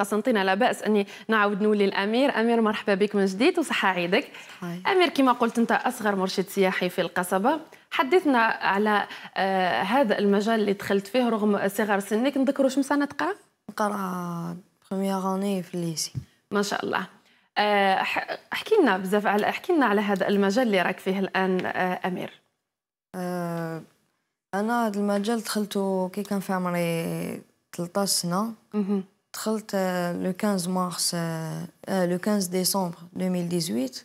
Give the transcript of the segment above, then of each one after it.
قسنطينه لا باس اني نعاود نولي الامير امير مرحبا بك من جديد وصحه عيدك صحيح. امير كما قلت انت اصغر مرشد سياحي في القصبه حدثنا على آه هذا المجال اللي دخلت فيه رغم صغر سنك نذكروا شم سنه تقرا نقرا بروميير اني في الليسي ما شاء الله آه احكي لنا بزاف على احكي لنا على هذا المجال اللي راك فيه الان آه امير آه انا هذا المجال دخلته كي كان في عمري 13 سنه دخلت لو 15 مارس لو 15 ديسمبر 2018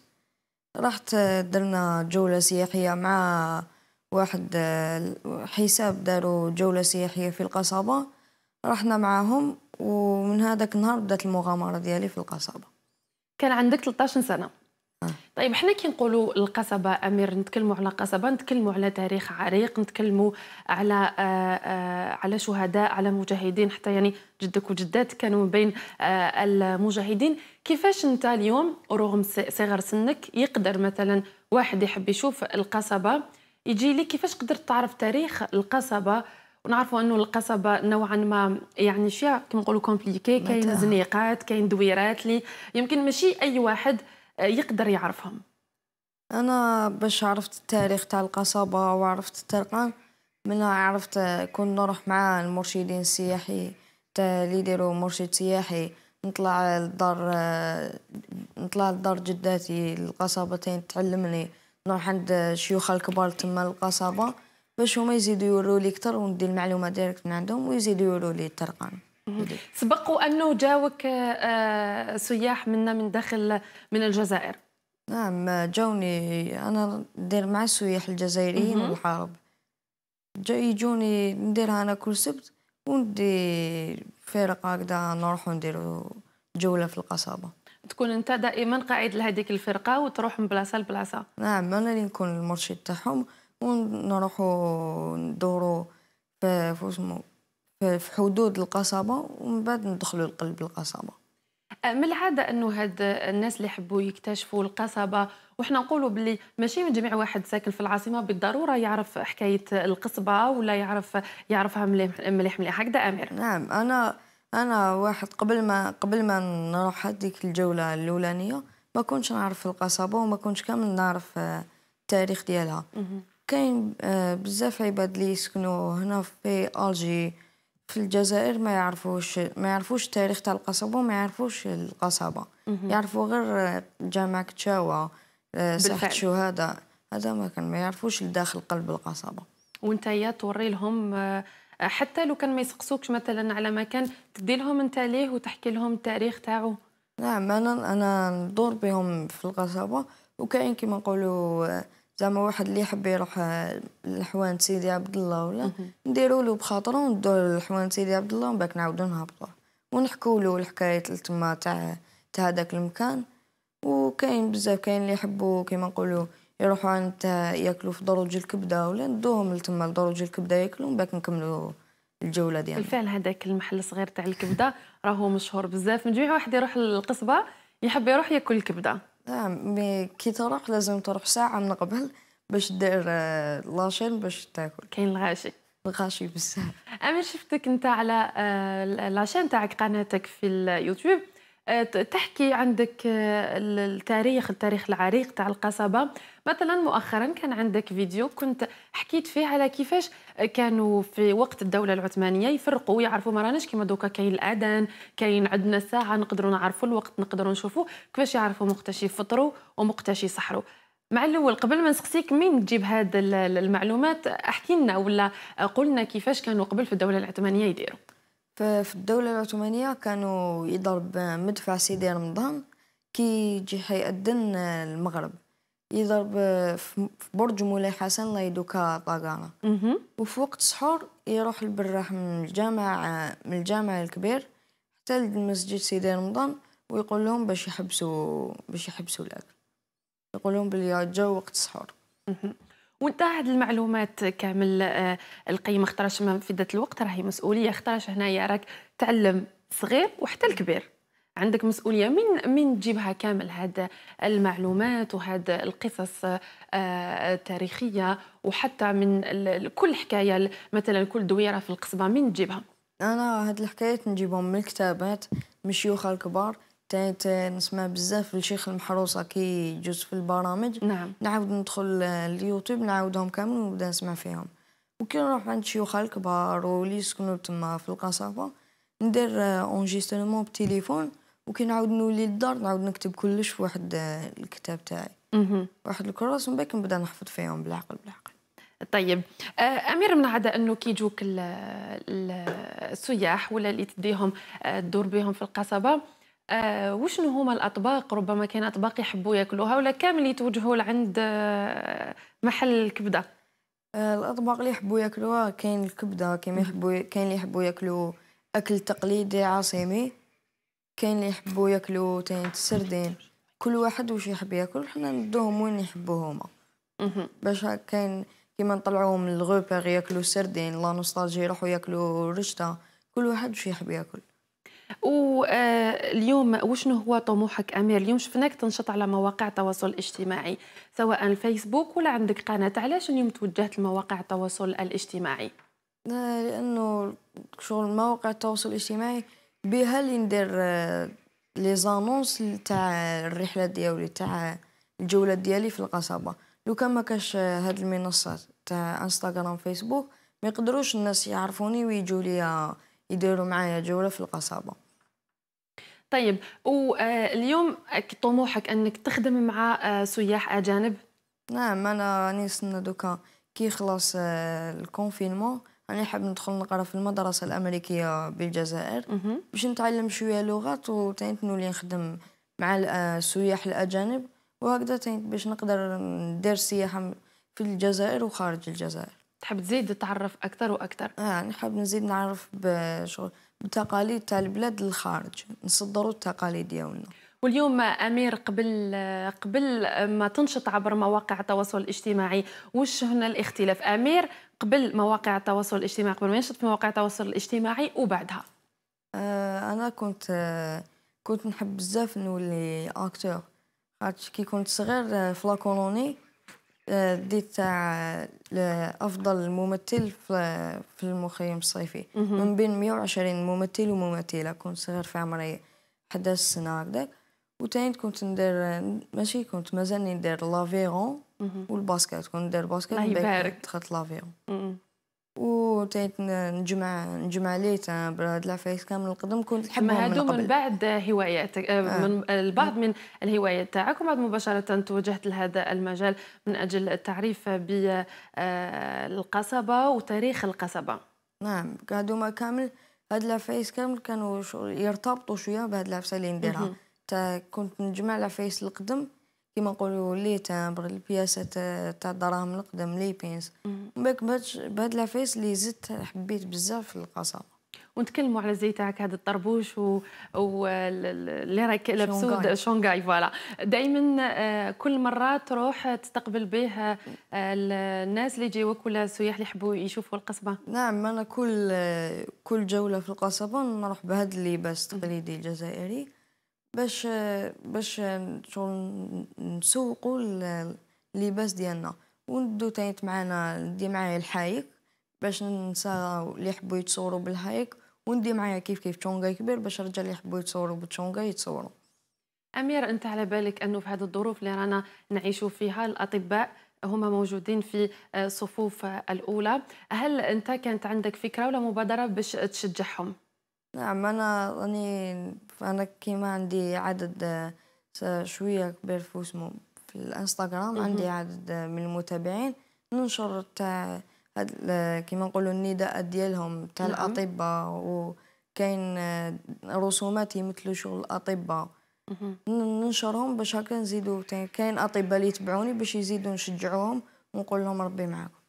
رحت آه، درنا جولة سياحية مع واحد آه، حساب داروا جولة سياحية في القصبة رحنا معاهم ومن هذاك النهار بدات المغامرة ديالي في القصبة كان عندك 13 سنة آه. طيب حنا كي نقولوا القصبه امير نتكلموا على قصبه نتكلموا على تاريخ عريق نتكلموا على آآ آه، آآ آه، على شهداء على مجاهدين حتى يعني جدك وجداتك كانوا من بين المجاهدين كيفاش انت اليوم رغم صغر سنك يقدر مثلا واحد يحب يشوف القصبه يجي لي كيفاش قدرت تعرف تاريخ القصبه ونعرفوا انه القصبه نوعا ما يعني فيها كما نقولوا كومبليكي كاين زنيقات كاين دويرات لي يمكن ماشي اي واحد يقدر يعرفهم انا باش عرفت التاريخ تاع القصبه وعرفت الترقان منها عرفت كون نروح مع المرشدين السياحي تاع اللي يديروا مرشد سياحي نطلع لدار نطلع لدار جداتي القصبتين تعلمني نروح عند الشيوخ الكبار تما القصبه باش هما يزيدوا يوروا لي كتر وندي المعلومه ديريكت من عندهم ويزيدوا يوروا لي الترقان سبق أنه جاوك آه، سياح منا من داخل من الجزائر نعم جوني أنا ندير مع السياح الجزائريين والحرب جاي يجوني نديرها أنا كل سبت وندي فرقه هكذا نروحو نديرو جولة في القصبة تكون انت دائما قاعد لهذيك الفرقه وتروح من بلاصه لبلاصه نعم انا اللي نكون المرشد تاعهم ونروحوا ندورو في فوسمو في حدود القصبة ومن بعد ندخلوا لقلب القصبة أه، من العادة أنه هاد الناس اللي يحبوا يكتشفوا القصبة وحنا نقولوا باللي ماشي من جميع واحد ساكن في العاصمة بالضرورة يعرف حكاية القصبة ولا يعرف يعرفها مليح مليح مليح هكذا أمير نعم أنا أنا واحد قبل ما قبل ما نروح هذيك الجولة الأولانية ما كنتش نعرف القصبة وما كنتش كامل نعرف آه، التاريخ ديالها كاين آه، بزاف عباد اللي يسكنوا هنا في ألجي في الجزائر ما يعرفوش ما يعرفوش تاريخ تاع القصبة وما يعرفوش القصبة يعرفوا غير جامع كتشاوى آه، ساحة الشهداء هذا ما كان ما يعرفوش لداخل قلب القصبة وانت يا توري لهم آه، حتى لو كان ما يسقسوكش مثلا على مكان تدي لهم انت ليه وتحكي لهم التاريخ تاعو نعم انا انا ندور بهم في القصبة وكاين كما نقولوا آه، زعما واحد اللي يحب يروح آه، لحوان سيدي عبد الله ولا نديرو له بخاطره وندور لحوان سيدي عبد الله ومن بعد نعاودو نهبطو ونحكوا له الحكايه تما تاع تاع هذاك المكان وكاين بزاف كاين اللي يحبوا كيما نقولوا يروحوا عند ياكلوا في دروج الكبده ولا ندوهم لتما لدروج الكبده ياكلوا ومن بعد نكملوا الجوله ديالنا بالفعل هذاك المحل الصغير تاع الكبده راهو مشهور بزاف من جميع واحد يروح للقصبه يحب يروح ياكل الكبده نعم مي كي تروح لازم تروح ساعة من قبل باش دير آه، لاشين باش تاكل كاين الغاشي الغاشي بزاف امير شفتك انت على آه، لاشين تاعك قناتك في اليوتيوب آه، تحكي عندك آه، التاريخ التاريخ العريق تاع القصبة مثلا مؤخرا كان عندك فيديو كنت حكيت فيه على كيفاش كانوا في وقت الدولة العثمانية يفرقوا يعرفوا ما راناش كيما دوكا كاين الأذان كاين عندنا الساعة نقدروا نعرفوا الوقت نقدروا نشوفوا كيفاش يعرفوا مقتشي فطروا ومقتشي صحروا مع الاول قبل ما نسقسيك مين تجيب هاد المعلومات احكي لنا ولا قلنا كيفاش كانوا قبل في الدوله العثمانيه يديروا في الدولة العثمانية كانوا يضرب مدفع سيدي رمضان كي يجي حيأذن المغرب يضرب في برج مولاي حسن الله يدوكا طاقانا وفي وقت السحور يروح البراح من الجامع من الجامع الكبير حتى المسجد سيدي رمضان ويقول لهم باش يحبسوا باش يحبسوا الاكل يقول لهم بلي جا وقت السحور وانت هاد المعلومات كامل آه، القيمه خطرش في ذات الوقت راهي مسؤوليه خطرش هنايا راك تعلم صغير وحتى الكبير عندك مسؤوليه من من تجيبها كامل هاد المعلومات وهاد القصص التاريخيه آه، وحتى من كل حكايه مثلا كل دويره في القصبه من تجيبها انا هاد الحكايات نجيبهم من الكتابات من الكبار تاني نسمع بزاف الشيخ المحروسه كي يجوز في البرامج نعم نعاود ندخل اليوتيوب نعاودهم كامل ونبدا نسمع فيهم وكي نروح عند شيوخها الكبار واللي يسكنوا تما في القصافه ندير اونجيسترمون بالتليفون وكي نعاود نولي للدار نعاود نكتب كلش في واحد الكتاب تاعي واحد الكراس ومن بعد نبدا نحفظ فيهم بالعقل بالعقل طيب آه، امير من عدا انه كي يجوك السياح ولا اللي تديهم آه، تدور بهم في القصبه آه وشنو هما الاطباق ربما كاين اطباق يحبوا ياكلوها ولا كامل يتوجهوا لعند آه محل الكبده آه الاطباق اللي يحبوا ياكلوها كاين الكبده كاين يحبوا كاين اللي يحبوا ياكلوا اكل تقليدي عاصمي كاين اللي يحبوا ياكلوا تاين السردين كل واحد واش يحب ياكل حنا ندوهم وين يحبوا هما باش كاين كيما نطلعوهم للغوبير ياكلوا السردين لا نوستالجي يروحوا ياكلوا رشته كل واحد واش يحب ياكل واليوم آه، وشنو هو طموحك امير اليوم شفناك تنشط على مواقع التواصل الاجتماعي سواء الفيسبوك ولا عندك قناه علاش اليوم توجهت لمواقع التواصل الاجتماعي آه، لانه شغل مواقع التواصل الاجتماعي بها اللي ندير لي آه، زانونس تاع الرحله ديالي تاع الجولات ديالي في القصبه لو كان ما كاش هاد المنصات تاع انستغرام فيسبوك ما يقدروش الناس يعرفوني ويجوا ليا يديروا معايا جوله في القصابه طيب واليوم طموحك انك تخدم مع آه، سياح اجانب نعم انا راني نستنى دوكا كي يخلص آه، الكونفينمون راني حاب ندخل نقرا في المدرسه الامريكيه بالجزائر باش نتعلم شويه لغات وتانيت نولي نخدم مع آه، السياح الاجانب وهكذا تانيت باش نقدر ندير سياحه في الجزائر وخارج الجزائر تحب تزيد تتعرف اكثر واكثر اه يعني نحب نزيد نعرف بشغل بالتقاليد تاع البلاد للخارج نصدروا التقاليد ديالنا واليوم امير قبل قبل ما تنشط عبر مواقع التواصل الاجتماعي واش هنا الاختلاف امير قبل مواقع التواصل الاجتماعي قبل ما ينشط في مواقع التواصل الاجتماعي وبعدها آه انا كنت كنت نحب بزاف نولي اكتور كي كنت صغير آه، في لاكولوني دي تاع أفضل ممثل في المخيم الصيفي من بين 120 ممثل وممثلة كنت صغير في عمري 11 سنة هكذاك وثاني كنت ندير ماشي كنت مازال ندير لافيرون والباسكت كنت ندير باسكت الله يبارك دخلت لافيرون تيت نجمع نجمع ليت براد لافيس كامل القدم كنت نحبهم من هادو من بعد هواياتك آه. آه. من البعض من الهوايات تاعك وبعد مباشره توجهت لهذا المجال من اجل التعريف بالقصبه آه، وتاريخ القصبه نعم هادوما كامل هاد لافيس كامل كانوا يرتبطوا شويه بهاد لافسه اللي نديرها كنت نجمع لافيس القدم كيما نقولوا لي تامبر البياسة تاع الدراهم القدم لي بينس من بعد بهاد لافيس اللي زدت حبيت بزاف في القصبة ونتكلموا على الزي تاعك هذا الطربوش و... اللي راك لابسو شونغاي فوالا دائما آه، كل مره تروح تستقبل به آه، الناس اللي يجيوك ولا السياح اللي يحبوا يشوفوا القصبه نعم انا كل كل جوله في القصبه نروح بهذا اللباس التقليدي الجزائري باش باش شغل نسوقوا اللباس ديالنا وندو تانيت معانا ندي معايا الحايك باش ننسى اللي يحبوا يتصوروا بالهايك وندي معايا كيف كيف تشونغا كبير باش الرجال اللي يحبوا يتصوروا بالتشونغا يتصوروا امير انت على بالك انه في هذه الظروف اللي رانا نعيشوا فيها الاطباء هما موجودين في آه، الصفوف آه، الاولى هل انت كانت عندك فكره ولا مبادره باش تشجعهم نعم أنا راني أنا كيما عندي عدد آه، شوية كبير في اسمه في الانستغرام عندي عدد آه، من المتابعين ننشر تاع آه، كيما نقولوا النداءات ديالهم تاع نعم. الأطباء وكاين رسومات يمثلوا شغل الأطباء ننشرهم باش هكا نزيدوا كاين أطباء اللي يتبعوني باش يزيدوا نشجعوهم ونقول لهم ربي معاكم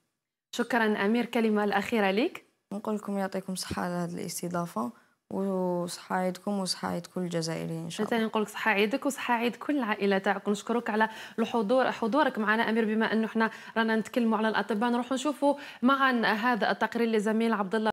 شكرا أمير كلمة الأخيرة لك نقول لكم يعطيكم الصحة على هذه الاستضافة وصحة عيدكم وصحة عيد كل الجزائريين ان شاء الله. نقول لك صحة عيدك وصحة عيد كل العائلة تاعك نشكرك على الحضور حضورك معنا امير بما انه احنا رانا نتكلموا على الاطباء نروح نشوفوا معا هذا التقرير لزميل عبد الله